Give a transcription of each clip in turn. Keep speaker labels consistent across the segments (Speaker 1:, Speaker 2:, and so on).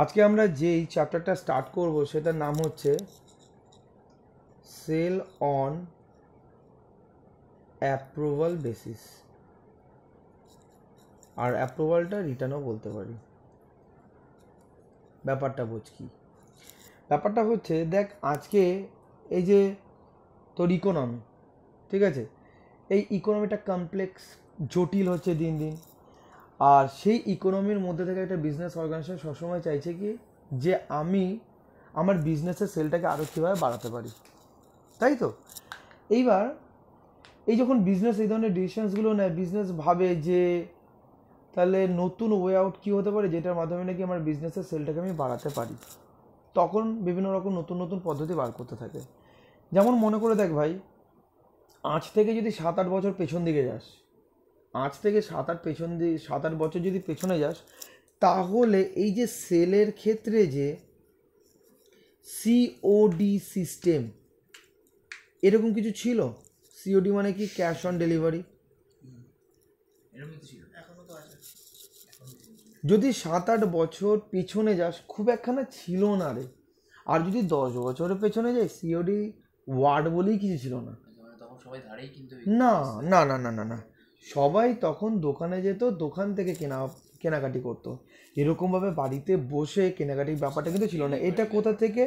Speaker 1: আজকে আমরা যেই চ্যাপ্টারটা স্টার্ট করব সেটার নাম হচ্ছে সেল অন অ্যাপ্রুভাল বেসিস আর অ্যাপ্রুভালটা রিটার্নও বলতে পারি ব্যাপারটা বোঝ কি ব্যাপারটা হচ্ছে দেখ আজকে এই যে তোর ইকোনমি ঠিক আছে এই ইকোনমিটা কমপ্লেক্স জটিল হচ্ছে দিন দিন আর সেই ইকোনমির মধ্যে থেকে একটা বিজনেস অর্গানাইজেশন সবসময় চাইছে কি যে আমি আমার বিজনেসের সেলটাকে আরও কীভাবে বাড়াতে পারি তাই তো এইবার এই যখন বিজনেস এই ধরনের ডিসিশনসগুলো নেয় বিজনেস ভাবে যে তাহলে নতুন ওয়ে আউট কী হতে পারে যেটার মাধ্যমে নাকি আমার বিজনেসের সেলটাকে আমি বাড়াতে পারি তখন বিভিন্ন রকম নতুন নতুন পদ্ধতি বার করতে থাকে যেমন মনে করে দেখ ভাই আজ থেকে যদি সাত আট বছর পেছন দিকে যাস আজ থেকে সাত আট পেছন দিয়ে সাত আট বছর যদি পেছনে যাস তাহলে এই যে সেলের ক্ষেত্রে যে সিওডি সিস্টেম এরকম কিছু ছিল সিওডি মানে কি ক্যাশ অন ডেলিভারি যদি সাত আট বছর পেছনে যাস খুব একখানা ছিল না রে আর যদি দশ বছরের পেছনে যাই সিওডি ওয়ার্ড বলেই কিছু ছিল মানে না না না না না না না সবাই তখন দোকানে যেত দোকান থেকে কেনা কেনাকাটি করতো এরকমভাবে বাড়িতে বসে কেনাকাটির ব্যাপারটা কিন্তু ছিল না এটা কোথা থেকে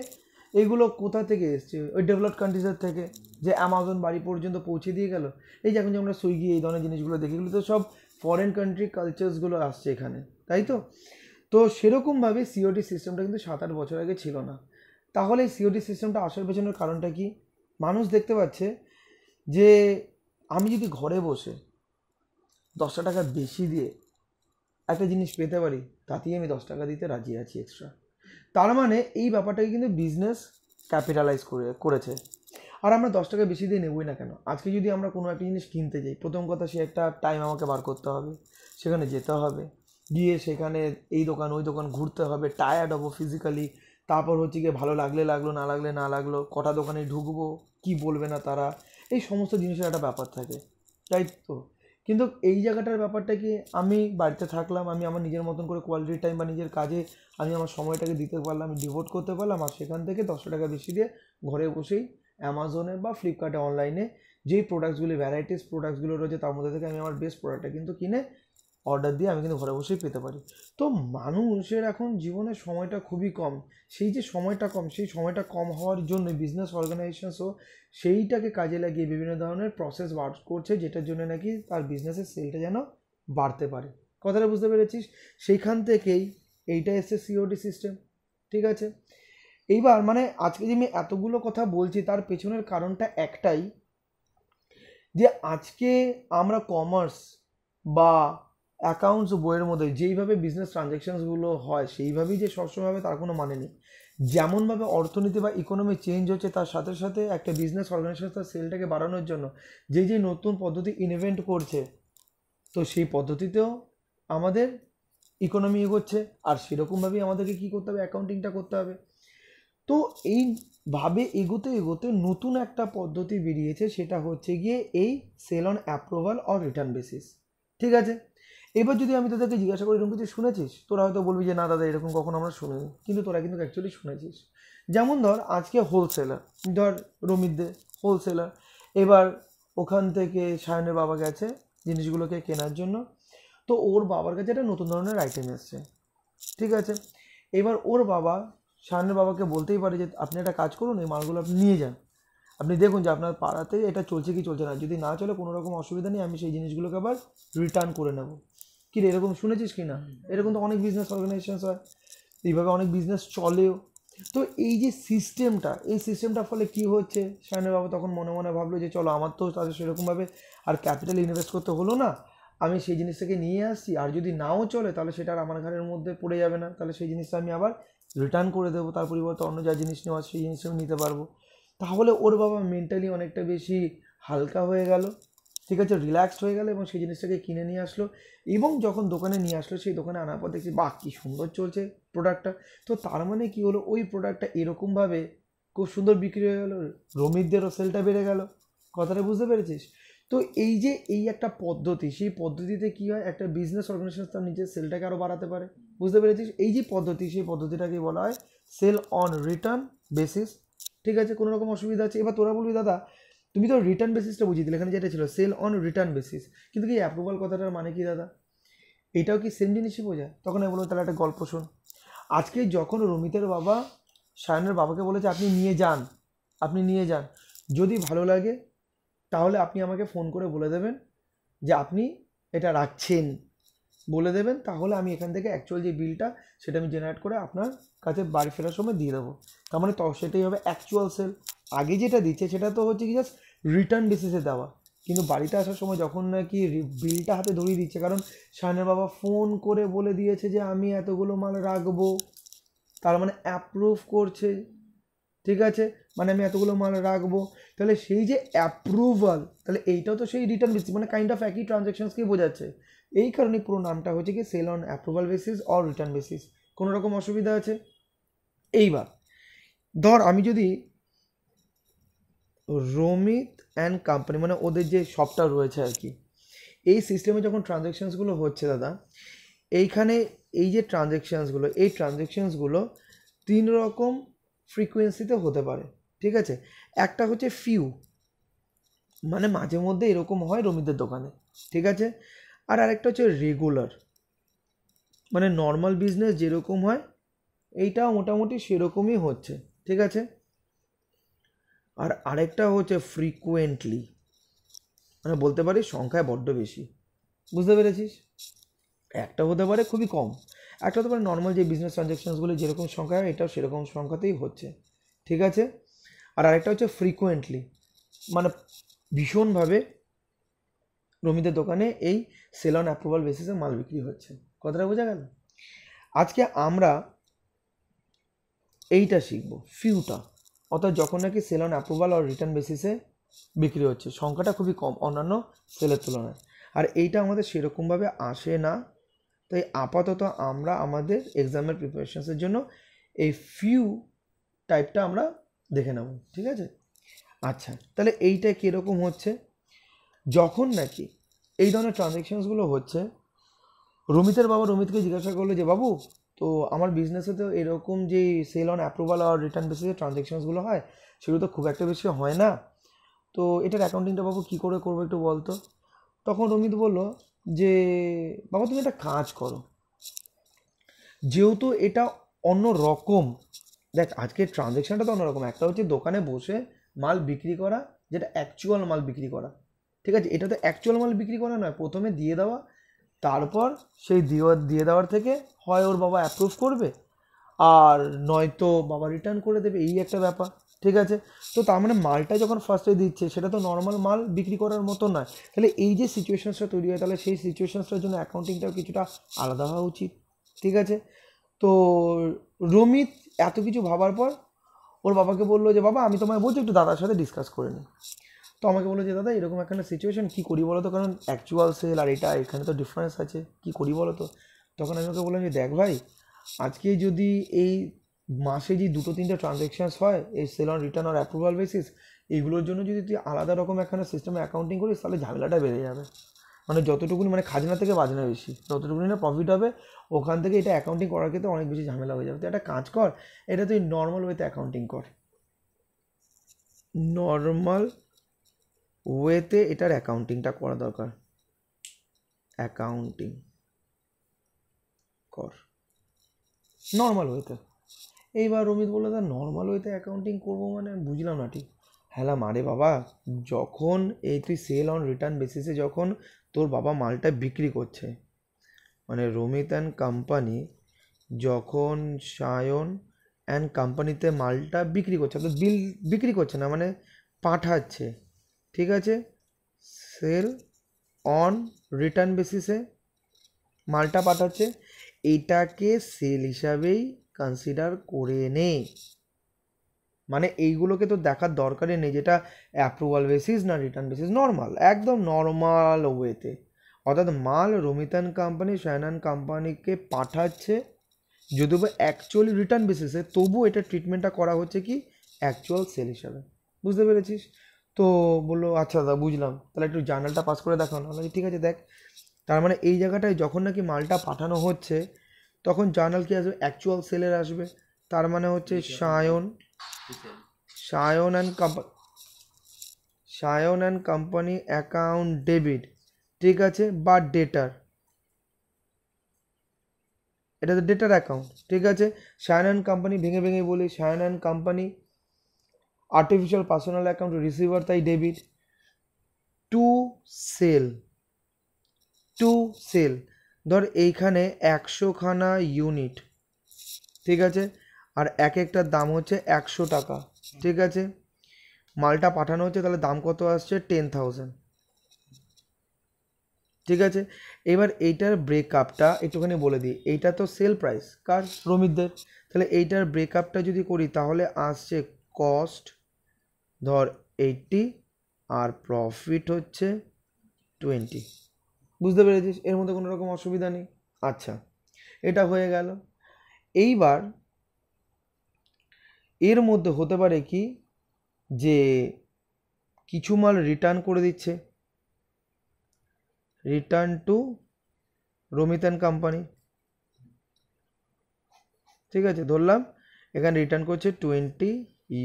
Speaker 1: এগুলো কোথা থেকে এসছে ওই ডেভেলপড কান্ট্রিজের থেকে যে অ্যামাজন বাড়ি পর্যন্ত পৌঁছে দিয়ে গেল এই যে এখন যে আমরা সুইগি এই ধরনের জিনিসগুলো দেখি এগুলো তো সব ফরেন কান্ট্রি কালচার্সগুলো আসছে এখানে তাই তো তো সেরকমভাবে সিওটি সিস্টেমটা কিন্তু সাত আট বছর আগে ছিল না তাহলে এই সিওটি সিস্টেমটা আসার পেছনের কারণটা কি মানুষ দেখতে পাচ্ছে যে আমি যদি ঘরে বসে দশটা টাকা বেশি দিয়ে একটা জিনিস পেতে পারি তাতেই আমি দশ টাকা দিতে রাজি আছি এক্সট্রা তার মানে এই ব্যাপারটাকে কিন্তু বিজনেস ক্যাপিটালাইজ করে করেছে আর আমরা দশ টাকা বেশি দিয়ে নেবই না কেন আজকে যদি আমরা কোনো একটা জিনিস কিনতে যাই প্রথম কথা সে একটা টাইম আমাকে বার করতে হবে সেখানে যেতে হবে গিয়ে সেখানে এই দোকান ওই দোকান ঘুরতে হবে টায়ার্ড হবো ফিজিক্যালি তারপর হচ্ছে গিয়ে ভালো লাগলে লাগলো না লাগলে না লাগলো কটা দোকানে ঢুকবো কি বলবে না তারা এই সমস্ত জিনিসের একটা ব্যাপার থাকে তাই তো কিন্তু এই জায়গাটার ব্যাপারটা কি আমি বাড়িতে থাকলাম আমি আমার নিজের মতন করে কোয়ালিটি টাইম বা নিজের কাজে আমি আমার সময়টাকে দিতে পারলাম আমি ডিভোট করতে পারলাম আর সেখান থেকে দশশো টাকা বেশি দিয়ে ঘরে বসেই অ্যামাজনে বা ফ্লিপকার্টে অনলাইনে যেই প্রোডাক্টসগুলি ভ্যারাইটিস প্রোডাক্টসগুলো রয়েছে তার মধ্যে থেকে আমি আমার বেস্ট প্রোডাক্টটা কিন্তু কিনে অর্ডার দিয়ে আমি কিন্তু ঘরে বসেই পেতে পারি তো মানুষের এখন জীবনের সময়টা খুবই কম সেই যে সময়টা কম সেই সময়টা কম হওয়ার জন্য বিজনেস অর্গানাইজেশনসও সেইটাকে কাজে লাগিয়ে বিভিন্ন ধরনের প্রসেস বার করছে যেটার জন্য নাকি তার বিজনেসের সেলটা যেন বাড়তে পারে কথাটা বুঝতে পেরেছিস সেইখান থেকেই এইটা এসছে সিওডি সিস্টেম ঠিক আছে এইবার মানে আজকে যে আমি এতগুলো কথা বলছি তার পেছনের কারণটা একটাই যে আজকে আমরা কমার্স বা অ্যাকাউন্টস বইয়ের মধ্যে যেইভাবে বিজনেস ট্রানজ্যাকশানসগুলো হয় সেইভাবেই যে সবসময় হবে তার কোনো মানে নেই যেমনভাবে অর্থনীতি বা ইকোনমি চেঞ্জ হচ্ছে তার সাথে সাথে একটা বিজনেস অর্গানাইজেশন তার সেলটাকে বাড়ানোর জন্য যে যে নতুন পদ্ধতি ইনভেন্ট করছে তো সেই পদ্ধতিতেও আমাদের ইকোনমি এগোচ্ছে আর সেরকমভাবেই আমাদেরকে কী করতে হবে অ্যাকাউন্টিংটা করতে হবে তো এইভাবে এগোতে এগোতে নতুন একটা পদ্ধতি বেরিয়েছে সেটা হচ্ছে গিয়ে এই sale on approval or return basis ঠিক আছে এবার যদি আমি তাদেরকে জিজ্ঞাসা করি এরকম কিছু শুনেছিস তোরা হয়তো বলবি যে না দাদা এরকম কখনো আমরা শুনিনি কিন্তু তোরা কিন্তু অ্যাকচুয়ালি শুনেছিস যেমন ধর আজকে হোলসেলার ধর রমিত দে হোলসেলার এবার ওখান থেকে সায়নের বাবা গেছে জিনিসগুলোকে কেনার জন্য তো ওর বাবার কাছে একটা নতুন ধরনের আইটেম এসছে ঠিক আছে এবার ওর বাবা সায়নের বাবাকে বলতেই পারে যে আপনি একটা কাজ করুন এই মালগুলো আপনি নিয়ে যান আপনি দেখুন যে আপনার পাড়াতে এটা চলছে কি চলছে না যদি না চলে কোনো রকম অসুবিধা নেই আমি সেই জিনিসগুলোকে আবার রিটার্ন করে নেবো কী রে এরকম শুনেছিস কি না এরকম তো অনেক বিজনেস অর্গানাইজেশনস হয় এইভাবে অনেক বিজনেস চলেও তো এই যে সিস্টেমটা এই সিস্টেমটার ফলে কি হচ্ছে সায়নের বাবা তখন মনে মনে ভাবলো যে চলো আমার তো তাদের সেরকমভাবে আর ক্যাপিটাল ইনভেস্ট করতে হলো না আমি সেই জিনিসটাকে নিয়ে আসছি আর যদি নাও চলে তাহলে সেটা আর আমার ঘরের মধ্যে পড়ে যাবে না তাহলে সেই জিনিসটা আমি আবার রিটার্ন করে দেবো তার পরিবর্তে অন্য যা জিনিস নেওয়া সেই জিনিসটা নিতে পারবো তাহলে ওর বাবা মেন্টালি অনেকটা বেশি হালকা হয়ে গেল ঠিক আছে রিল্যাক্সড হয়ে গেল এবং সেই জিনিসটাকে কিনে নিয়ে আসলো এবং যখন দোকানে নিয়ে আসলো সেই দোকানে আনার পর দেখছি বাহ কী সুন্দর চলছে প্রোডাক্টটা তো তার মানে কি হলো ওই প্রোডাক্টটা এরকমভাবে খুব সুন্দর বিক্রি হয়ে গেলো রমিতদেরও সেলটা বেড়ে গেল কথাটা বুঝতে পেরেছিস তো এই যে এই একটা পদ্ধতি সেই পদ্ধতিতে কি হয় একটা বিজনেস অর্গানাইজেশন তার নিজের সেলটাকে আরও বাড়াতে পারে বুঝতে পেরেছিস এই যে পদ্ধতি সেই পদ্ধতিটাকে বলা হয় সেল অন রিটার্ন বেসিস ঠিক আছে কোনো রকম অসুবিধা আছে এবার তোরা বলবি দাদা তুমি তো রিটার্ন বেসিসটা বুঝিয়ে দিলে এখানে যেটা ছিল সেল অন রিটার্ন বেসিস কিন্তু কি অ্যাপ্রুভাল কথাটার মানে কি দাদা এটাও কি সেম জিনিসই বোঝায় তখন আমি বললাম তাহলে একটা গল্প শোন আজকে যখন রমিতের বাবা সায়নের বাবাকে বলেছে আপনি নিয়ে যান আপনি নিয়ে যান যদি ভালো লাগে তাহলে আপনি আমাকে ফোন করে বলে দেবেন যে আপনি এটা রাখছেন বলে দেবেন তাহলে আমি এখান থেকে অ্যাকচুয়াল যে বিলটা সেটা আমি জেনারেট করে আপনার কাছে বাড়ি ফেরার সময় দিয়ে দেবো তার মানে তো সেটাই হবে অ্যাকচুয়াল সেল আগে যেটা দিচ্ছে সেটা তো হচ্ছে কি জাস্ট রিটার্ন বেসিসে দেওয়া কিন্তু বাড়িতে আসার সময় যখন নাকি বিলটা হাতে ধরিয়ে দিচ্ছে কারণ সায়নের বাবা ফোন করে বলে দিয়েছে যে আমি এতগুলো মাল রাখবো তার মানে অ্যাপ্রুভ করছে ঠিক আছে মানে আমি এতগুলো মাল রাখবো তাহলে সেই যে অ্যাপ্রুভাল তাহলে এইটাও তো সেই রিটার্ন বেসিস মানে কাইন্ড অফ একই ট্রানজ্যাকশনসকেই বোঝাচ্ছে এই কারণে পুরো নামটা হচ্ছে কি sale on approval basis or return basis কোনো রকম অসুবিধা আছে এইবার ধর আমি যদি রোমিত অ্যান্ড কোম্পানি মানে ওদের যে শপটা রয়েছে আর কি এই সিস্টেমে যখন ট্রানজ্যাকশানসগুলো হচ্ছে দাদা এইখানে এই যে ট্রানজ্যাকশানসগুলো এই ট্রানজ্যাকশানসগুলো তিন রকম ফ্রিকোয়েন্সিতে হতে পারে ঠিক আছে একটা হচ্ছে ফিউ মানে মাঝে মধ্যে এরকম হয় রোমিতের দোকানে ঠিক আছে আর আরেকটা হচ্ছে রেগুলার মানে নর্মাল বিজনেস যেরকম হয় এইটাও মোটামুটি সেরকমই হচ্ছে ঠিক আছে আর আরেকটা হচ্ছে ফ্রিকুয়েন্টলি মানে বলতে পারি সংখ্যায় বড্ড বেশি বুঝতে পেরেছিস একটা হতে পারে খুবই কম একটা হতে পারে নর্মাল যে বিজনেস ট্রানজ্যাকশনসগুলো যেরকম সংখ্যা এটাও সেরকম সংখ্যাতেই হচ্ছে ঠিক আছে আর আরেকটা হচ্ছে ফ্রিকুয়েন্টলি মানে ভীষণভাবে রমিদের দোকানে এই সেলন অ্যাপ্রুভাল বেসিসে মাল বিক্রি হচ্ছে কথাটা বোঝা গেল আজকে আমরা এইটা শিখবো ফিউটা অর্থাৎ যখন নাকি সেল অন অ্যাপ্রুভাল আর রিটার্ন বেসিসে বিক্রি হচ্ছে সংখ্যাটা খুবই কম অন্যান্য সেলের তুলনায় আর এইটা আমাদের সেরকমভাবে আসে না তাই আপাতত আমরা আমাদের এক্সামের প্রিপারেশনসের জন্য এই ফিউ টাইপটা আমরা দেখে নেব ঠিক আছে আচ্ছা তাহলে এইটা কীরকম হচ্ছে যখন নাকি এই ধরনের ট্রানজ্যাকশানসগুলো হচ্ছে রমিতের বাবা রমিতকে জিজ্ঞাসা করলো যে বাবু তো আমার বিজনেসে তো এরকম যে সেল অন অ্যাপ্রুভাল আর রিটার্ন বেসিসে ট্রানজ্যাকশনগুলো হয় সেগুলো তো খুব একটা বেশি হয় না তো এটার অ্যাকাউন্টিংটা বাবু কী করে করবো একটু বলতো তখন রমিত বললো যে বাবা তুমি একটা কাজ করো যেহেতু এটা অন্য রকম দেখ আজকের ট্রানজ্যাকশানটা তো অন্যরকম একটা হচ্ছে দোকানে বসে মাল বিক্রি করা যেটা অ্যাকচুয়াল মাল বিক্রি করা ঠিক আছে এটা তো অ্যাকচুয়াল মাল বিক্রি করা নয় প্রথমে দিয়ে দেওয়া তারপর সেই দিয়ে দিয়ে দেওয়ার থেকে হয় ওর বাবা অ্যাপ্রুভ করবে আর নয়তো বাবা রিটার্ন করে দেবে এই একটা ব্যাপার ঠিক আছে তো তার মানে মালটা যখন ফার্স্টে দিচ্ছে সেটা তো নর্মাল মাল বিক্রি করার মতো নয় তাহলে এই যে সিচুয়েশানসটা তৈরি হয় তাহলে সেই সিচুয়েশানসটার জন্য অ্যাকাউন্টিংটাও কিছুটা আলাদা হওয়া উচিত ঠিক আছে তো রমিত এত কিছু ভাবার পর ওর বাবাকে বললো যে বাবা আমি তোমায় বলছি একটু দাদার সাথে ডিসকাস করে নিই তো আমাকে বলো যে দাদা এরকম একটা সিচুয়েশন কী করি বলো তো কারণ অ্যাকচুয়াল সেল আর এটা এখানে তো ডিফারেন্স আছে কী করি বলো তো তখন আমি ওকে বললাম যে দেখ ভাই আজকে যদি এই মাসে যে দুটো তিনটে ট্রানজ্যাকশানস হয় এই সেল অন রিটার্ন আর অ্যাপ্রুভাল বেসিস এইগুলোর জন্য যদি তুই আলাদা রকম একখানে সিস্টেমে অ্যাকাউন্টিং করিস তাহলে ঝামেলাটা বেড়ে যাবে মানে যতটুকুনি মানে খাজনা থেকে বাজনা বেশি যতটুকুনি না প্রফিট হবে ওখান থেকে এটা অ্যাকাউন্টিং করার ক্ষেত্রে অনেক বেশি ঝামেলা হয়ে যাবে তো একটা কাজ কর এটা তুই নর্মাল ওয়েতে অ্যাকাউন্টিং কর নর্মাল ওয়েতে এটার অ্যাকাউন্টিংটা করা দরকার অ্যাকাউন্টিং কর নর্মাল ওয়েতে এইবার রমিত বললো দাদা নর্মাল ওয়েতে অ্যাকাউন্টিং করবো মানে বুঝলাম না ঠিক হ্যালা মারে বাবা যখন এই তুই সেল অন রিটার্ন বেসিসে যখন তোর বাবা মালটা বিক্রি করছে মানে রমিত অ্যান্ড কোম্পানি যখন সায়ন অ্যান্ড কোম্পানিতে মালটা বিক্রি করছে অর্থাৎ বিল বিক্রি করছে না মানে পাঠাচ্ছে ঠিক আছে সেল অন রিটার্ন বেসিসে মালটা পাঠাচ্ছে এটাকে সেল হিসাবেই কনসিডার করে নে মানে এইগুলোকে তো দেখার দরকারই নেই যেটা অ্যাপ্রুভাল বেসিস না রিটার্ন বেসিস নর্মাল একদম নর্মাল ওয়েতে অর্থাৎ মাল রোমিতান কোম্পানি শায়নান কোম্পানিকে পাঠাচ্ছে যদিও অ্যাকচুয়ালি রিটার্ন বেসিসে তবু এটা ট্রিটমেন্টটা করা হচ্ছে কি অ্যাকচুয়াল সেল হিসাবে বুঝতে পেরেছিস তো বললো আচ্ছা দাদা বুঝলাম তাহলে একটু জার্নালটা পাস করে দেখানো আমি ঠিক আছে দেখ তার মানে এই জায়গাটায় যখন নাকি মালটা পাঠানো হচ্ছে তখন জার্নাল কি আসবে অ্যাকচুয়াল সেলের আসবে তার মানে হচ্ছে Sayan Sayan and company Sayan and company account debit ঠিক আছে বা ডেটার এটা তো ডেটার অ্যাকাউন্ট ঠিক আছে সায়ন অ্যান্ড কোম্পানি ভেঙে ভেঙে বলি Sayan and company artificial personal account receiver তাই debit to sale to sale ধর এইখানে একশোখানা ইউনিট ঠিক আছে আর এক একটার দাম হচ্ছে একশো টাকা ঠিক আছে মালটা পাঠানো হচ্ছে তাহলে দাম কত আসছে টেন থাউজেন্ড ঠিক আছে এবার এইটার ব্রেকআপটা একটুখানি বলে দিই এইটা তো সেল প্রাইস কার শ্রমিকদের তাহলে এইটার ব্রেকআপটা যদি করি তাহলে আসছে কস্ট ধর এইটটি আর প্রফিট হচ্ছে টোয়েন্টি বুঝতে পেরেছিস এর মধ্যে কোনো রকম অসুবিধা নেই আচ্ছা এটা হয়ে গেল এইবার এর মধ্যে হতে পারে কি যে কিছু মাল রিটার্ন করে দিচ্ছে রিটার্ন টু রমিত কোম্পানি ঠিক আছে ধরলাম এখানে রিটার্ন করছে টোয়েন্টি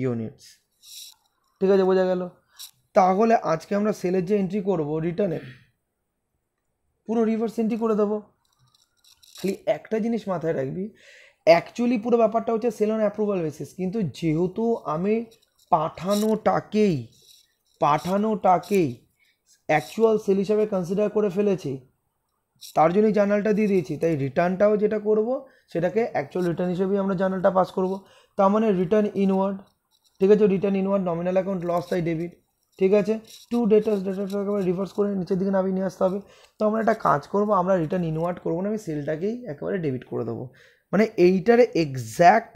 Speaker 1: ইউনিটস ঠিক আছে বোঝা গেল তাহলে আজকে আমরা সেলের যে এন্ট্রি করব রিটার্নের পুরো রিভার্স এন্ট্রি করে দেবো খালি একটা জিনিস মাথায় রাখবি অ্যাকচুয়ালি পুরো ব্যাপারটা হচ্ছে সেল অন অ্যাপ্রুভাল বেসিস কিন্তু যেহেতু আমি পাঠানোটাকেই পাঠানোটাকেই অ্যাকচুয়াল সেল হিসাবে কনসিডার করে ফেলেছি তার জন্যই জার্নালটা দিয়ে দিয়েছি তাই রিটার্নটাও যেটা করব সেটাকে অ্যাকচুয়াল রিটার্ন হিসেবেই আমরা জার্নালটা পাস করব তার মানে রিটার্ন ইনওয়ার্ড ঠিক আছে return inward nominal account loss তাই ডেবিট ঠিক আছে টু ডেটাস ডেটাসটাকে রিভার্স করে নিচের দিকে নামিয়ে নিয়ে আসতে হবে তো আমরা একটা কাজ করবো আমরা রিটার্ন ইনওয়ার্ড করবো না আমি সেলটাকেই একেবারে ডেবিট করে দেবো মানে এইটার এক্স্যাক্ট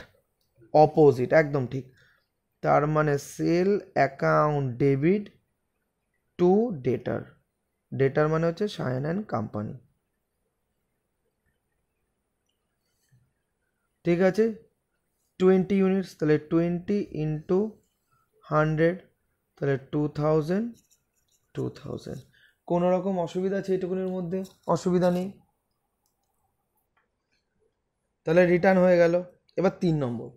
Speaker 1: অপোজিট একদম ঠিক তার মানে সেল অ্যাকাউন্ট ডেবিট টু ডেটার ডেটার মানে হচ্ছে সায়ন অ্যান্ড কোম্পানি ঠিক আছে টোয়েন্টি ইউনিটস তাহলে টোয়েন্টি ইন্টু হান্ড্রেড তাহলে টু থাউজেন্ড টু থাউজেন্ড কোনো রকম অসুবিধা আছে এইটুকুনির মধ্যে অসুবিধা নেই তাহলে রিটার্ন হয়ে গেল এবার তিন নম্বর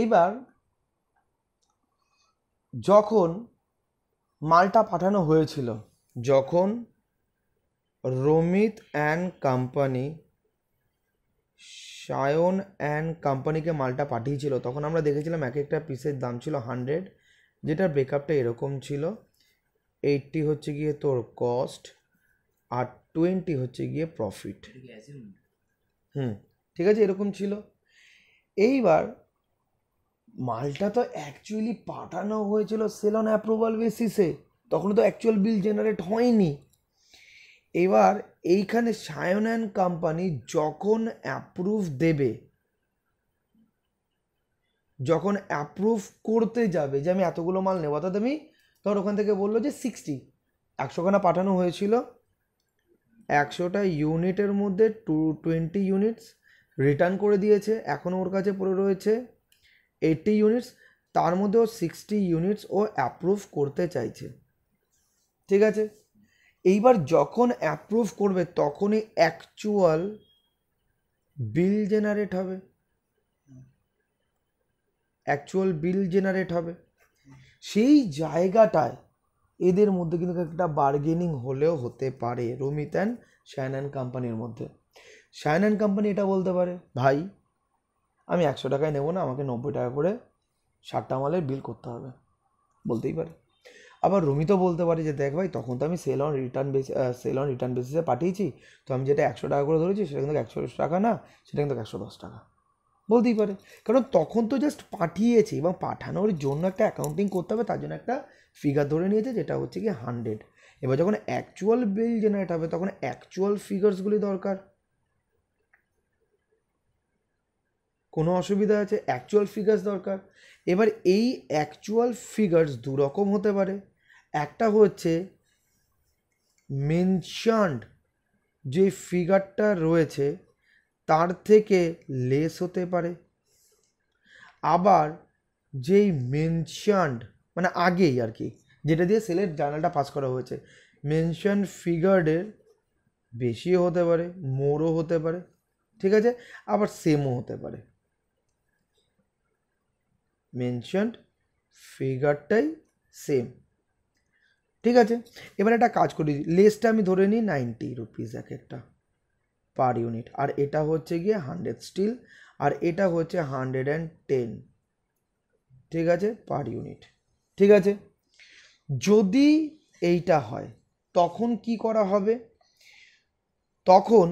Speaker 1: এইবার যখন মালটা পাঠানো হয়েছিল যখন Ramit and company Sayan and কোম্পানিকে মালটা পাঠিয়েছিল তখন আমরা দেখেছিলাম এক একটা পিসের দাম ছিল হান্ড্রেড যেটার ব্রেকআপটা এরকম ছিল এইটটি হচ্ছে গিয়ে তোর কস্ট আর টোয়েন্টি হচ্ছে গিয়ে প্রফিট হুম ঠিক আছে এরকম ছিল এইবার মালটা তো অ্যাকচুয়ালি পাঠানো হয়েছিল সেলন অ্যাপ্রুভাল বেসিসে তখন তো অ্যাকচুয়াল বিল জেনারেট হয়নি এবার এইখানে সায়ন অ্যান্ড কোম্পানি যখন অ্যাপ্রুভ দেবে যখন অ্যাপ্রুভ করতে যাবে যে আমি এতগুলো মাল নেব অর্থাৎ আমি ধর ওখান থেকে বললো যে সিক্সটি একশোখানা পাঠানো হয়েছিল একশোটা ইউনিটের মধ্যে টু টোয়েন্টি ইউনিটস রিটার্ন করে দিয়েছে এখনও ওর কাছে পড়ে রয়েছে এইটটি ইউনিটস তার মধ্যেও সিক্সটি ইউনিটস ও অ্যাপ্রুভ করতে চাইছে ঠিক আছে এইবার যখন অ্যাপ্রুভ করবে তখনই অ্যাকচুয়াল বিল জেনারেট হবে অ্যাকচুয়াল বিল জেনারেট হবে সেই জায়গাটায় এদের মধ্যে কিন্তু একটা বার্গেনিং হলেও হতে পারে রমিত অ্যান্ড শায়ন অ্যান্ড কোম্পানির মধ্যে শায়ন অ্যান্ড কোম্পানি এটা বলতে পারে ভাই আমি একশো টাকায় নেব না আমাকে নব্বই টাকা করে সাতটা মালের বিল করতে হবে বলতেই পারে আবার তো বলতে পারে যে দেখ ভাই তখন তো আমি sale on return base sale on return বেসিসে পাঠিয়েছি তো আমি যেটা একশো টাকা করে ধরেছি সেটা কিন্তু একশো টাকা না সেটা কিন্তু একশো দশ টাকা বলতেই পারে কারণ তখন তো জাস্ট পাঠিয়েছি এবং পাঠানোর জন্য একটা অ্যাকাউন্টিং করতে হবে তার জন্য একটা ফিগার ধরে নিয়েছে যেটা হচ্ছে কি হান্ড্রেড এবার যখন অ্যাকচুয়াল বিল জেনারেট হবে তখন অ্যাকচুয়াল ফিগার্সগুলি দরকার কোনো অসুবিধা আছে অ্যাকচুয়াল ফিগার্স দরকার এবার এই অ্যাকচুয়াল ফিগার্স দুরকম হতে পারে একটা হচ্ছে মেনশানড যে ফিগারটা রয়েছে তার থেকে লেস হতে পারে আবার যেই মেনশানড মানে আগেই আর কি যেটা দিয়ে সেলের জার্নালটা পাস করা হয়েছে মেনশন ফিগারের বেশিও হতে পারে মোরও হতে পারে ঠিক আছে আবার সেমও হতে পারে মেনশন ফিগারটাই সেম ঠিক আছে এবার একটা কাজ করি লেসটা আমি ধরে নিই নাইনটি রুপিস এক একটা পার ইউনিট আর এটা হচ্ছে গিয়ে হান্ড্রেড স্টিল আর এটা হচ্ছে হান্ড্রেড অ্যান্ড টেন ঠিক আছে পার ইউনিট ঠিক আছে যদি এইটা হয় তখন কি করা হবে তখন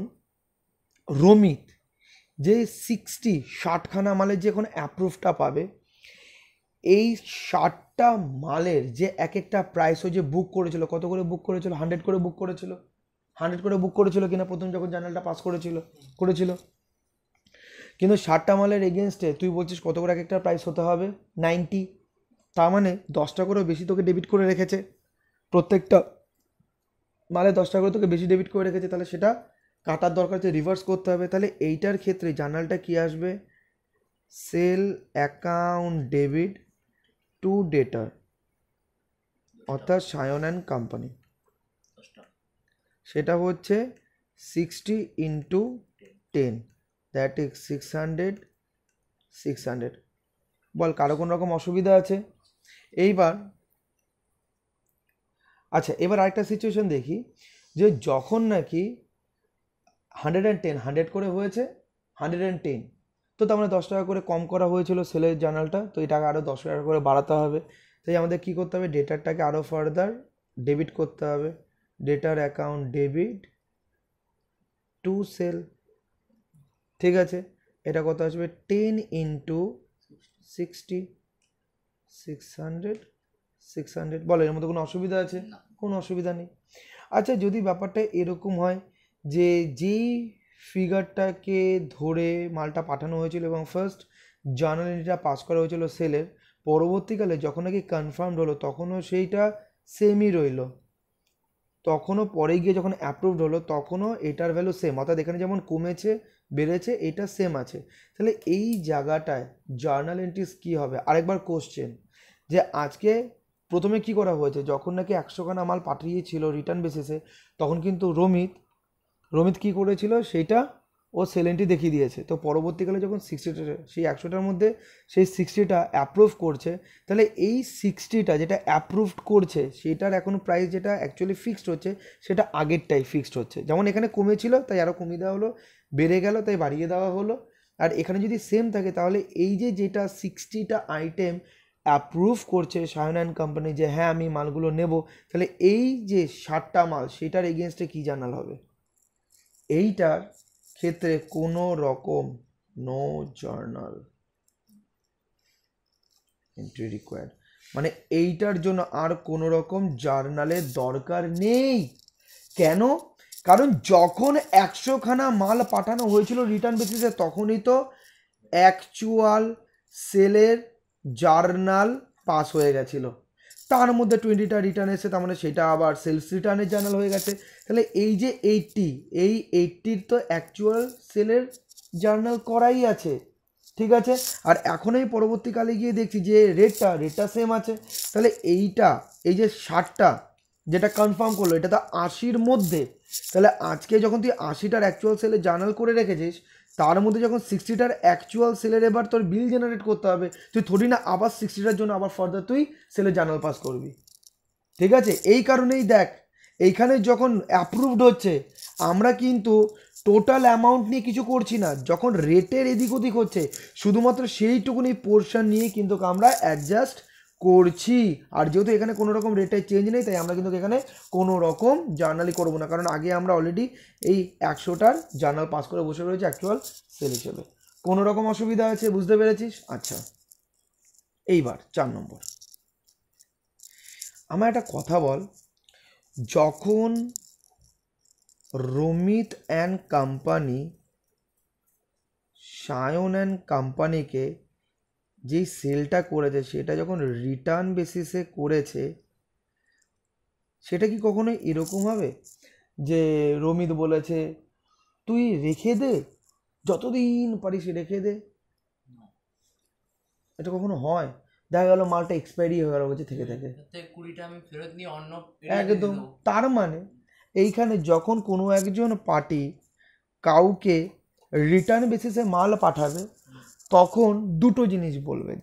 Speaker 1: রমিত যে সিক্সটি ষাটখানা মালের যে এখন অ্যাপ্রুভটা পাবে এই ষাট একটা মালের যে এক একটা প্রাইসও যে বুক করেছিল কত করে বুক করেছিল হান্ড্রেড করে বুক করেছিল হান্ড্রেড করে বুক করেছিল কিনা প্রথম যখন জার্নালটা পাস করেছিল করেছিল কিন্তু ষাটটা মালের এগেনস্টে তুই বলছিস কত করে এক একটা প্রাইস হতে হবে নাইনটি তার মানে দশটা করেও বেশি তোকে ডেবিট করে রেখেছে প্রত্যেকটা মালে দশটা করে তোকে বেশি ডেবিট করে রেখেছে তাহলে সেটা কাটার দরকার হচ্ছে রিভার্স করতে হবে তাহলে এইটার ক্ষেত্রে জার্নালটা কী আসবে সেল অ্যাকাউন্ট ডেবিট টু ডেটার অর্থাৎ সায়ন অ্যান্ড কোম্পানি সেটা হচ্ছে sixty into ten that is six hundred six hundred বল কারো কোনো রকম অসুবিধা আছে এইবার আচ্ছা এবার আরেকটা সিচুয়েশন দেখি যে যখন নাকি হান্ড্রেড অ্যান্ড টেন হান্ড্রেড করে হয়েছে হান্ড্রেড অ্যান্ড টেন তো তার মানে দশ টাকা করে কম করা হয়েছিল সেলের জার্নালটা তো এই টাকা আরও দশ টাকা করে বাড়াতে হবে তাই আমাদের কী করতে হবে ডেটারটাকে আরও ফার্দার ডেবিট করতে হবে ডেটার অ্যাকাউন্ট ডেবিট টু সেল ঠিক আছে এটা কত আসবে ten into sixty six hundred six hundred বলো এর মধ্যে কোনো অসুবিধা আছে কোনো অসুবিধা নেই আচ্ছা যদি ব্যাপারটা এরকম হয় যে যেই ফিগারটাকে ধরে মালটা পাঠানো হয়েছিল এবং ফার্স্ট জার্নাল এন্ট্রিটা পাস করা হয়েছিল সেলের পরবর্তীকালে যখন নাকি কনফার্মড হলো তখনও সেইটা সেমই রইল তখনও পরে গিয়ে যখন অ্যাপ্রুভড হলো তখনও এটার ভ্যালু সেম অর্থাৎ এখানে যেমন কমেছে বেড়েছে এটা সেম আছে তাহলে এই জায়গাটায় জার্নাল এন্ট্রিস কী হবে আরেকবার কোশ্চেন যে আজকে প্রথমে কি করা হয়েছে যখন নাকি একশোখানা মাল পাঠিয়েছিল রিটার্ন বেসিসে তখন কিন্তু রমিত রমিত কি করেছিল সেটা ও সেলেনটি দেখিয়ে দিয়েছে তো পরবর্তীকালে যখন সিক্সটিটা সেই একশোটার মধ্যে সেই সিক্সটিটা অ্যাপ্রুভ করছে তাহলে এই সিক্সটিটা যেটা অ্যাপ্রুভড করছে সেটার এখন প্রাইস যেটা অ্যাকচুয়ালি ফিক্সড হচ্ছে সেটা আগেরটাই ফিক্সড হচ্ছে যেমন এখানে কমেছিল তাই আরও কমিয়ে দেওয়া হলো বেড়ে গেল তাই বাড়িয়ে দেওয়া হলো আর এখানে যদি সেম থাকে তাহলে এই যে যেটা সিক্সটিটা আইটেম অ্যাপ্রুভ করছে সায়নায়ন কোম্পানি যে হ্যাঁ আমি মালগুলো নেব তাহলে এই যে ষাটটা মাল সেটার এগেনস্টে কী জানাল হবে এইটার ক্ষেত্রে কোনো রকম নো জার্নাল এন্ট্রি রিকোয়ার্ড মানে এইটার জন্য আর কোনো রকম জার্নালের দরকার নেই কেন কারণ যখন একশোখানা মাল পাঠানো হয়েছিল রিটার্ন বেসিসে তখনই তো অ্যাকচুয়াল সেলের জার্নাল পাস হয়ে গেছিলো তার মধ্যে টোয়েন্টিটা রিটার্ন এসে তার মানে সেটা আবার সেলস রিটার্নের জার্নাল হয়ে গেছে তাহলে এই যে এইটটি এই এইটটির তো অ্যাকচুয়াল সেলের জার্নাল করাই আছে ঠিক আছে আর এখন এই পরবর্তীকালে গিয়ে দেখছি যে রেটটা রেটটা সেম আছে তাহলে এইটা এই যে ষাটটা যেটা কনফার্ম করলো এটা তো আশির মধ্যে তাহলে আজকে যখন তুই আশিটার অ্যাকচুয়াল সেলে জার্নাল করে রেখেছিস তার মধ্যে যখন সিক্সটিটার অ্যাকচুয়াল সেলের এবার তোর বিল জেনারেট করতে হবে তুই থরি না আবার সিক্সটিটার জন্য আবার ফার্দার তুই সেলে জার্নাল পাস করবি ঠিক আছে এই কারণেই দেখ এইখানে যখন অ্যাপ্রুভড হচ্ছে আমরা কিন্তু টোটাল অ্যামাউন্ট নিয়ে কিছু করছি না যখন রেটের এদিক ওদিক হচ্ছে শুধুমাত্র সেইটুকুনি পোর্শন নিয়ে কিন্তু আমরা অ্যাডজাস্ট করছি আর যেহেতু এখানে কোনো রকম রেটের চেঞ্জ নেই তাই আমরা কিন্তু এখানে কোনো রকম জার্নালি করবো না কারণ আগে আমরা অলরেডি এই একশোটার জার্নাল পাস করে বসে রয়েছে অ্যাকচুয়াল সেল হিসেবে কোনো রকম অসুবিধা আছে বুঝতে পেরেছিস আচ্ছা এইবার চার নম্বর আমার একটা কথা বল যখন Ramit and company Sayan and কোম্পানিকে যেই সেলটা করেছে সেটা যখন রিটার্ন বেসিসে করেছে সেটা কি কখনো এরকম হবে যে রমিত বলেছে তুই রেখে দে যতদিন পারিস রেখে দে এটা কখনো হয় দেখা গেল মালটা এক্সপায়ারি হয়ে গেল বলছে থেকে থেকে কুড়িটা আমি ফেরত নিয়ে অন্য একদম তার মানে এইখানে যখন কোনো একজন পার্টি কাউকে রিটার্ন বেসিসে মাল পাঠাবে তখন দুটো জিনিস বলবে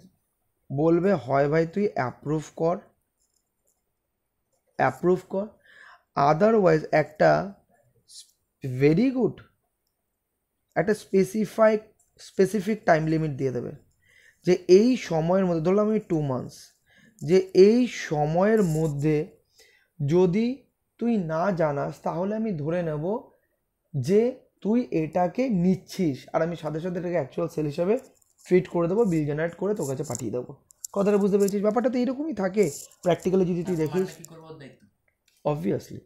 Speaker 1: বলবে হয় ভাই তুই অ্যাপ্রুভ কর অ্যাপ্রুভ কর আদারওয়াইজ একটা ভেরি গুড একটা স্পেসিফাই স্পেসিফিক টাইম লিমিট দিয়ে দেবে যে এই সময়ের মধ্যে ধরলাম আমি টু মান্থস যে এই সময়ের মধ্যে যদি তুই না জানাস তাহলে আমি ধরে নেব যে তুই এটাকে নিচ্ছিস আর আমি সাথে সাথে এটাকে অ্যাকচুয়াল সেল হিসাবে ফিট করে দেবো বিল জেনারেট করে তোর কাছে পাঠিয়ে দেবো কথাটা বুঝতে পেরেছিস ব্যাপারটা তো এরকমই থাকে প্র্যাকটিক্যালি যদি তুই দেখিস অবভিয়াসলি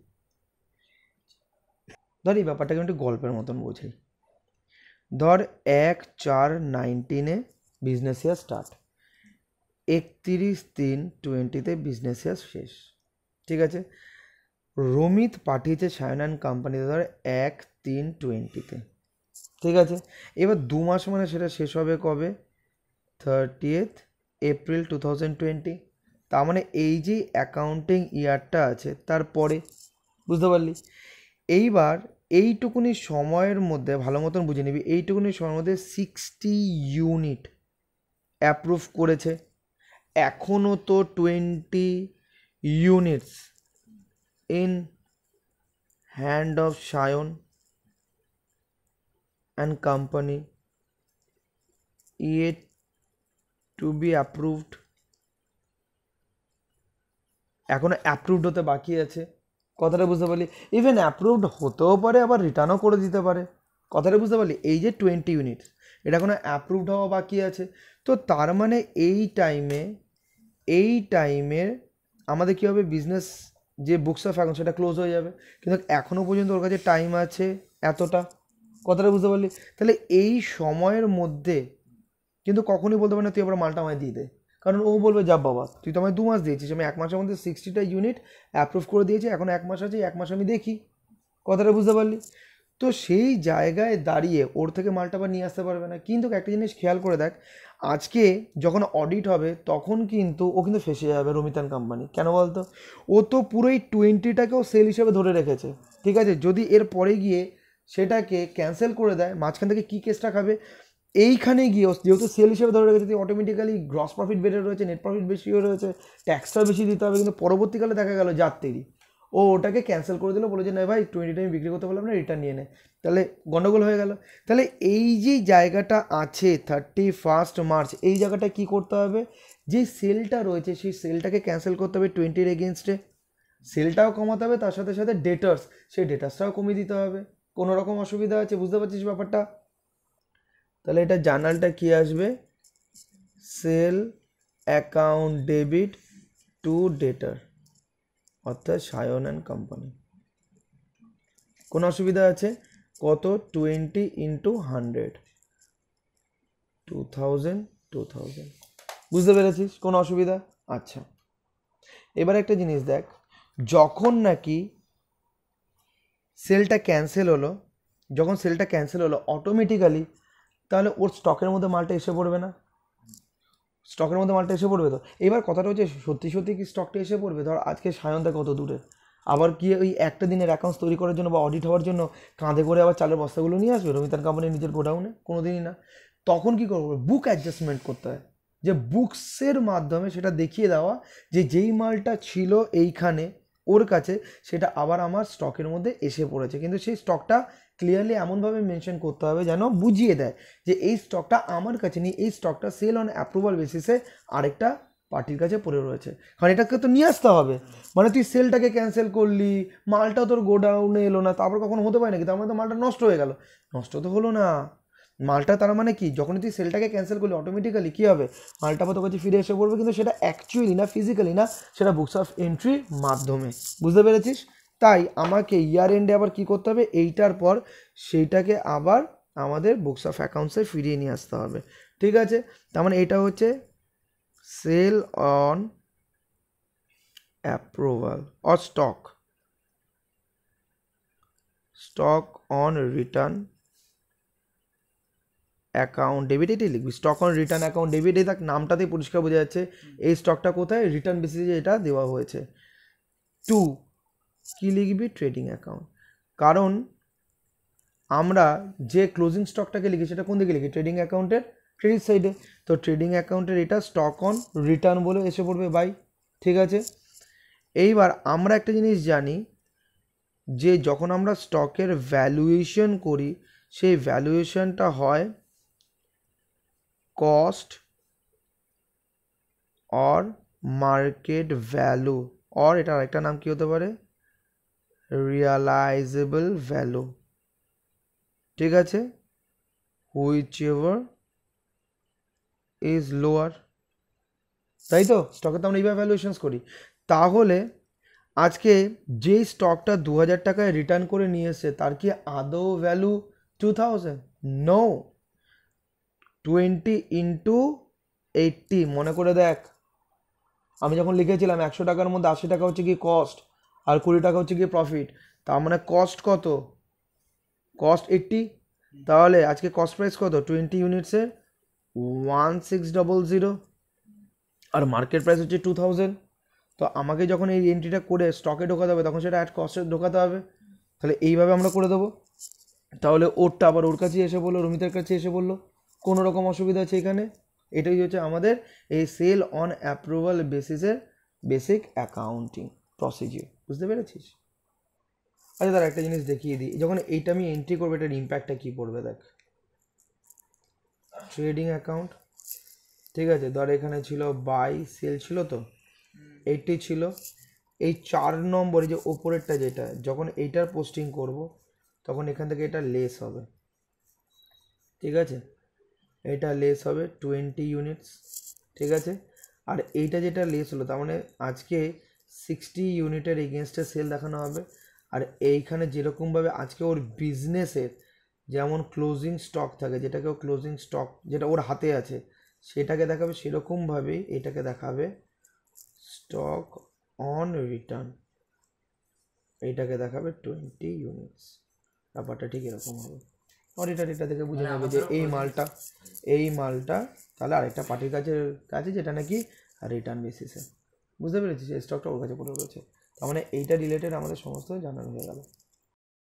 Speaker 1: মানে ধর এই ব্যাপারটাকে একটু গল্পের মতন বোঝাই ধর এক চার নাইনটিনে বিজনেস ইয়ার স্টার্ট একত্রিশ তিন টোয়েন্টিতে বিজনেস ইয়ার শেষ ঠিক আছে রমিত পাঠিয়েছে সায়ন অ্যান্ড কোম্পানিতে ধর এক তিন টোয়েন্টিতে ঠিক আছে এবার দু মাস মানে সেটা শেষ হবে কবে thirtieth April two thousand twenty তার মানে এই যে অ্যাকাউন্টিং ইয়ারটা আছে তারপরে বুঝতে পারলি এইবার এইটুকুনি সময়ের মধ্যে ভালো মতন বুঝে নিবি এইটুকুনি সময়ের মধ্যে সিক্সটি ইউনিট অ্যাপ্রুভ করেছে এখনও তো twenty units in hand of Sayan and Company yet to be approved এখনো অ্যাপ্রুভড হতে বাকি আছে কথাটা বুঝতে পারলি ইভেন অ্যাপ্রুভড হতেও পারে আবার রিটার্নও করে দিতে পারে কথাটা বুঝতে পারলি এই যে টোয়েন্টি ইউনিটস এটা কোনো অ্যাপ্রুভড হওয়া বাকি আছে তো তার মানে এই টাইমে এই টাইমের আমাদের কী হবে বিজনেস যে বুকস অফ অ্যাকাউন্ট সেটা ক্লোজ হয়ে যাবে কিন্তু এখনও পর্যন্ত ওর কাছে টাইম আছে এতটা কথাটা বুঝতে পারলি তাহলে এই সময়ের মধ্যে কিন্তু কখনই বলতে পারি না তুই আবার মালটা আমায় দিয়ে দে কারণ ও বলবে যা বাবা তুই তো আমায় দু মাস দিয়েছিস আমি এক মাসের মধ্যে সিক্সটিটা ইউনিট অ্যাপ্রুভ করে দিয়েছি এখন এক মাস আছে এক মাস আমি দেখি কথাটা বুঝতে পারলি তো সেই জায়গায় দাঁড়িয়ে ওর থেকে মালটা আবার নিয়ে আসতে পারবে না কিন্তু একটা জিনিস খেয়াল করে দেখ আজকে যখন অডিট হবে তখন কিন্তু ও কিন্তু ফেসে যাবে রমিতান কোম্পানি কেন বলতো ও তো পুরোই টোয়েন্টিটাকেও সেল হিসেবে ধরে রেখেছে ঠিক আছে যদি এর পরে গিয়ে সেটাকে ক্যান্সেল করে দেয় মাঝখান থেকে কী কেসটা খাবে এইখানে গিয়ে যেহেতু সেল হিসেবে ধরে রেখেছে তিনি অটোমেটিক্যালি গ্রস প্রফিট বেড়ে রয়েছে নেট প্রফিট বেশি হয়ে রয়েছে ট্যাক্সটা বেশি দিতে হবে কিন্তু পরবর্তীকালে দেখা গেল যার ও ওটাকে ক্যান্সেল করে দিল বলে যে না ভাই টোয়েন্টি টাইম বিক্রি করতে পারলাম না রিটার্ন নিয়ে নে তাহলে গণ্ডগোল হয়ে গেল তাহলে এই যে জায়গাটা আছে থার্টি ফার্স্ট মার্চ এই জায়গাটা কি করতে হবে যে সেলটা রয়েছে সেই সেলটাকে ক্যান্সেল করতে হবে টোয়েন্টির এগেনস্টে সেলটাও কমাতে হবে তার সাথে সাথে ডেটার্স সেই ডেটার্সটাও কমিয়ে দিতে হবে কোনো রকম অসুবিধা আছে বুঝতে পারছিস ব্যাপারটা তাহলে এটা জার্নালটা কি আসবে সেল অ্যাকাউন্ট ডেবিট টু ডেটার অর্থাৎ সায়ন অ্যান্ড কোম্পানি কোনো অসুবিধা আছে কত twenty into hundred two thousand two thousand বুঝতে পেরেছিস কোনো অসুবিধা আচ্ছা এবার একটা জিনিস দেখ যখন নাকি সেলটা ক্যান্সেল হলো যখন সেলটা ক্যান্সেল হলো অটোমেটিক্যালি তাহলে ওর স্টকের মধ্যে মালটা এসে পড়বে না স্টকের মধ্যে মালটা এসে পড়বে তো এবার কথাটা হচ্ছে সত্যি সত্যি কি স্টকটা এসে পড়বে ধর আজকে সায়নটা কত দূরে আবার কি ওই একটা দিনের অ্যাকাউন্টস তৈরি করার জন্য বা অডিট হওয়ার জন্য কাঁধে করে আবার চালের বস্তাগুলো নিয়ে আসবে রমিতান কোম্পানির নিজের গোডাউনে কোনো দিনই না তখন কি করবো বুক অ্যাডজাস্টমেন্ট করতে হয় যে বুকসের মাধ্যমে সেটা দেখিয়ে দেওয়া যে যেই মালটা ছিল এইখানে ওর কাছে সেটা আবার আমার স্টকের মধ্যে এসে পড়েছে কিন্তু সেই স্টকটা ক্লিয়ারলি এমনভাবে মেনশন করতে হবে যেন বুঝিয়ে দেয় যে এই স্টকটা আমার কাছে নেই এই স্টকটা সেল অন অ্যাপ্রুভাল বেসিসে আরেকটা পার্টির কাছে পড়ে রয়েছে কারণ এটাকে তো নিয়ে আসতে হবে মানে তুই সেলটাকে ক্যান্সেল করলি মালটা তোর গোডাউনে এলো না তারপর কখনো হতে পারে নাকি তার মানে তো মালটা নষ্ট হয়ে গেল নষ্ট তো হলো না মালটা তার মানে কি যখন তুই সেলটাকে ক্যান্সেল করলি অটোমেটিক্যালি কী হবে মালটা আবার কাছে ফিরে এসে পড়বে কিন্তু সেটা অ্যাকচুয়ালি না ফিজিক্যালি না সেটা বুকস অফ এন্ট্রির মাধ্যমে বুঝতে পেরেছিস তাই আমাকে ইয়ার এন্ডে আবার কী করতে হবে এইটার পর সেইটাকে আবার আমাদের বুকস অফ অ্যাকাউন্টসে ফিরিয়ে নিয়ে আসতে হবে ঠিক আছে তার মানে এটা হচ্ছে sale on approval or stock stock on return account debit এটাই লিখবি stock on return account debit এই দেখ নামটাতেই পরিষ্কার বোঝা যাচ্ছে এই স্টকটা কোথায় রিটার্ন বেসিসে এটা দেওয়া হয়েছে টু কী লিখবি ট্রেডিং অ্যাকাউন্ট কারণ আমরা যে ক্লোজিং স্টকটাকে লিখি সেটা কোন দিকে লিখি ট্রেডিং অ্যাকাউন্টের ক্রেডিট সাইডে তো ট্রেডিং অ্যাকাউন্টের এটা স্টক অন রিটার্ন বলে এসে পড়বে বাই ঠিক আছে এইবার আমরা একটা জিনিস জানি যে যখন আমরা স্টকের ভ্যালুয়েশন করি সেই ভ্যালুয়েশনটা হয় cost or market value or এটার আরেকটা নাম কি হতে পারে রিয়ালাইজেবল ভ্যালু ঠিক আছে হুইচ এভার ইজ লোয়ার তাই তো স্টকে তো আমরা এইভাবে ভ্যালুয়েশনস করি তাহলে আজকে যেই স্টকটা দু হাজার টাকায় রিটার্ন করে নিয়ে এসছে তার কি আদৌ value two thousand no twenty into eighty মনে করে দেখ আমি যখন লিখেছিলাম একশো টাকার মধ্যে আশি টাকা হচ্ছে কি কস্ট আর কুড়ি টাকা হচ্ছে কি প্রফিট তার মানে কস্ট কত কস্ট এইটটি তাহলে আজকে কস্ট প্রাইস কত টোয়েন্টি ইউনিটসের ওয়ান সিক্স ডবল জিরো আর মার্কেট প্রাইস হচ্ছে টু থাউজেন্ড তো আমাকে যখন এই এন্ট্রিটা করে স্টকে ঢোকাতে হবে তখন সেটা অ্যাড কস্টে ঢোকাতে হবে তাহলে এইভাবে আমরা করে দেবো তাহলে ওরটা আবার ওর কাছে এসে বললো রমিতার কাছে এসে বললো কোনো রকম অসুবিধা আছে এখানে এটাই হচ্ছে আমাদের এই সেল অন অ্যাপ্রুভাল বেসিসের বেসিক অ্যাকাউন্টিং প্রসিজিওর বুঝতে পেরেছিস আচ্ছা তার একটা জিনিস দেখিয়ে দিই যখন এইটা আমি এন্ট্রি করবো এটার ইম্প্যাক্টটা কী পড়বে দেখ ট্রেডিং অ্যাকাউন্ট ঠিক আছে ধর এখানে ছিল বাই সেল ছিল তো এইটি ছিল এই চার নম্বরে যে ওপরেরটা যেটা যখন এইটার পোস্টিং করব তখন এখান থেকে এটা লেস হবে ঠিক আছে এটা লেস হবে টোয়েন্টি ইউনিটস ঠিক আছে আর এইটা যেটা লেস হলো তার মানে আজকে সিক্সটি ইউনিটের এগেনস্টে সেল দেখানো হবে আর এইখানে যেরকমভাবে আজকে ওর বিজনেসের যেমন ক্লোজিং স্টক থাকে যেটাকে ও ক্লোজিং স্টক যেটা ওর হাতে আছে সেটাকে দেখাবে সেরকমভাবেই এটাকে দেখাবে স্টক অন রিটার্ন এইটাকে দেখাবে টোয়েন্টি ইউনিটস ব্যাপারটা ঠিক এরকম হবে অডিটার এটা দেখে বুঝে মানে নেবে যে এই মালটা এই মালটা তাহলে আরেকটা পার্টির কাছে কাছে যেটা নাকি রিটার্ন বেসিসে বুঝতে পেরেছি যে স্টকটা ওর কাছে পড়ে রয়েছে তার মানে এইটা রিলেটেড আমাদের সমস্ত জানানো হয়ে গেল